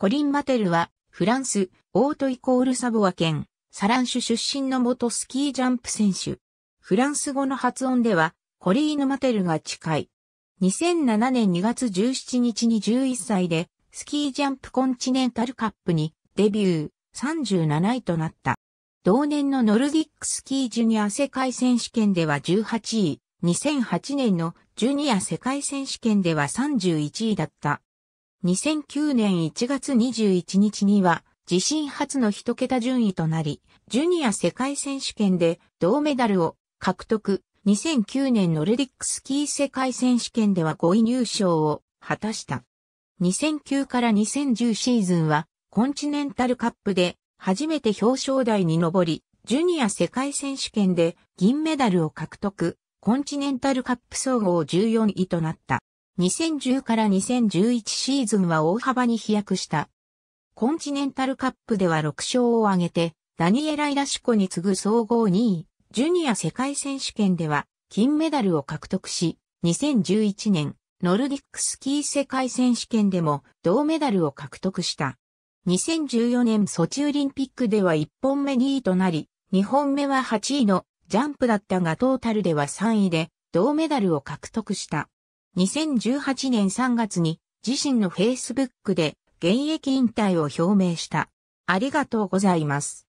コリン・マテルは、フランス、オートイコールサボア県、サランシュ出身の元スキージャンプ選手。フランス語の発音では、コリーヌ・マテルが近い。2007年2月17日に11歳で、スキージャンプコンチネンタルカップにデビュー37位となった。同年のノルディックスキージュニア世界選手権では18位、2008年のジュニア世界選手権では31位だった。2009年1月21日には、自身初の一桁順位となり、ジュニア世界選手権で銅メダルを獲得。2009年ノルディックスキー世界選手権では5位入賞を果たした。2009から2010シーズンはコンチネンタルカップで初めて表彰台に上り、ジュニア世界選手権で銀メダルを獲得、コンチネンタルカップ総合14位となった。2010から2011シーズンは大幅に飛躍した。コンチネンタルカップでは6勝を挙げて、ダニエラ・イラシコに次ぐ総合2位、ジュニア世界選手権では金メダルを獲得し、2011年、ノルディックスキー世界選手権でも銅メダルを獲得した。2014年ソチオリンピックでは1本目2位となり、2本目は8位のジャンプだったがトータルでは3位で銅メダルを獲得した。2018年3月に自身の Facebook で現役引退を表明した。ありがとうございます。